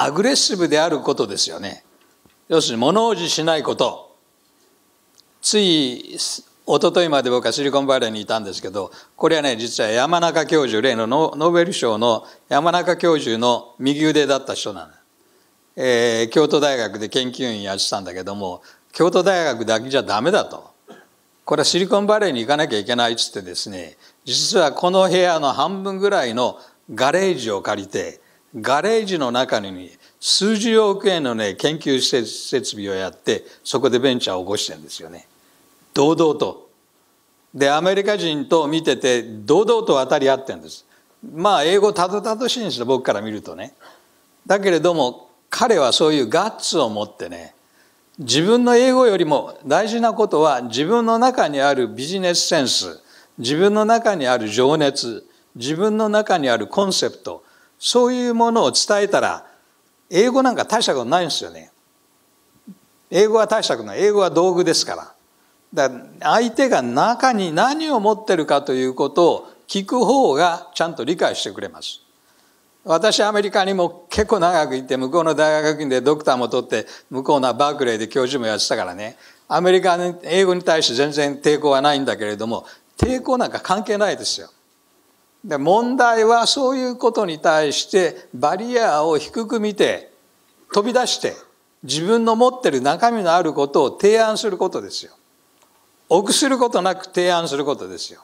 アグレッシブであることですよね要するに物おじしないことついとといまで僕はシリコンバレーにいたんですけどこれはね実は山中教授例のノーベル賞の山中教授の右腕だった人なの、えー、京都大学で研究員やってたんだけども京都大学だけじゃダメだとこれはシリコンバレーに行かなきゃいけないっつってですね実はこの部屋の半分ぐらいのガレージを借りてガレージの中に数十億円のね研究施設備をやってそこでベンチャーを起こしてるんですよね堂々とでアメリカ人と見てて堂々と渡り合ってるんですまあ英語たどたどしいんですよ僕から見るとねだけれども彼はそういうガッツを持ってね自分の英語よりも大事なことは自分の中にあるビジネスセンス自分の中にある情熱自分の中にあるコンセプトそういうものを伝えたら英語なんか大したことないんですよね。英語は大したことない英語は道具ですから。だから相手が中に何を持ってるかということを聞く方がちゃんと理解してくれます。私アメリカにも結構長く行って向こうの大学院でドクターも取って向こうのバークレーで教授もやってたからねアメリカの英語に対して全然抵抗はないんだけれども抵抗なんか関係ないですよ。で問題はそういうことに対してバリアを低く見て飛び出して自分の持ってる中身のあることを提案することですよ。臆することなく提案することですよ。